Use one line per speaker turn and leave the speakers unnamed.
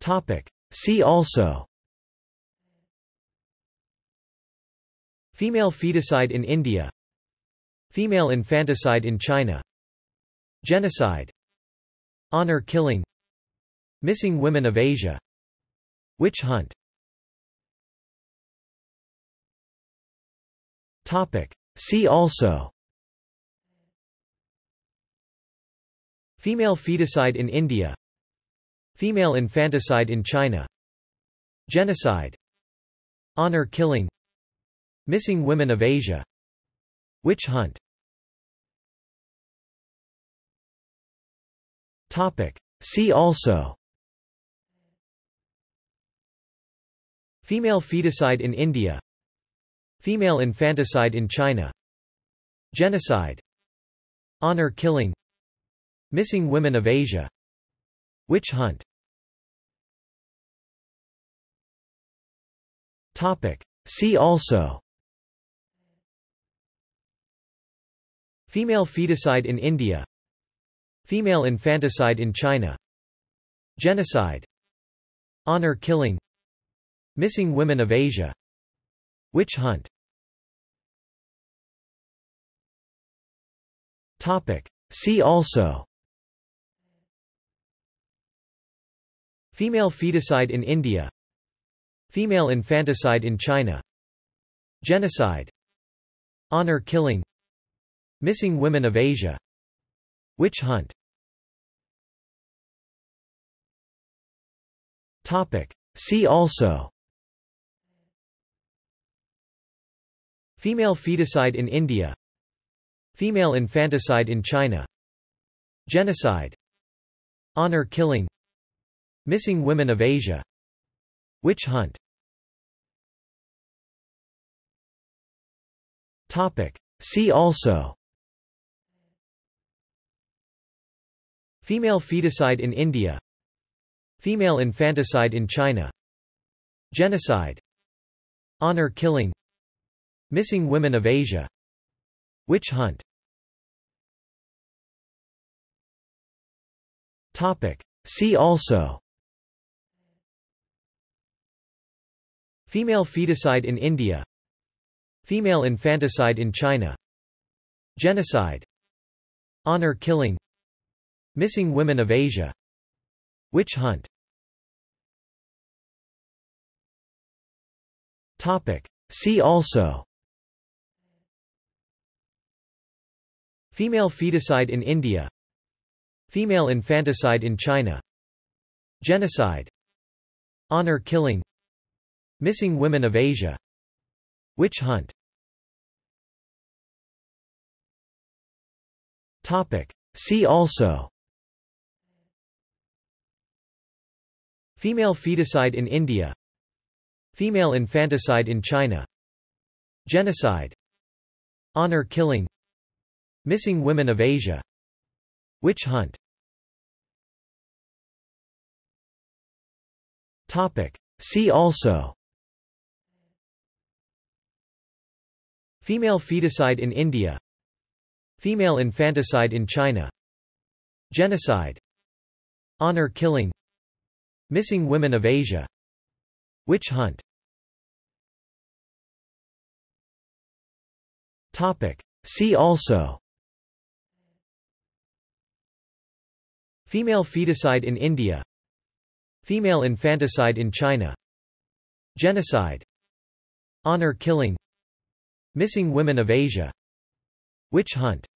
Topic. See also
Female feticide in India Female infanticide in China Genocide Honor killing Missing women of Asia Witch
hunt Topic.
See also Female feticide in India Female infanticide in China Genocide Honor killing Missing women of Asia Witch hunt See also Female feticide in India Female infanticide in China Genocide Honor killing Missing
women of Asia Witch hunt See also
Female feticide in India Female infanticide in China Genocide Honor killing Missing women of Asia Witch hunt
See also
Female feticide in India Female infanticide in China Genocide Honor killing Missing women of Asia Witch hunt See also Female feticide in India Female infanticide in China Genocide Honor killing Missing Women of Asia Witch Hunt See also Female feticide in India Female infanticide in China Genocide Honor killing Missing women of Asia Witch hunt See also Female feticide in India Female infanticide in China Genocide Honor killing
Missing women of Asia Witch hunt See also
Female feticide in India Female infanticide in China Genocide Honor killing Missing Women of Asia Witch Hunt
See also
Female feticide in India Female infanticide in China Genocide Honor killing Missing women of Asia Witch hunt See also Female feticide in India Female infanticide in China Genocide Honor killing Missing women of Asia Witch hunt See also Female feticide in India Female infanticide in China Genocide Honor killing Missing Women of
Asia Witch Hunt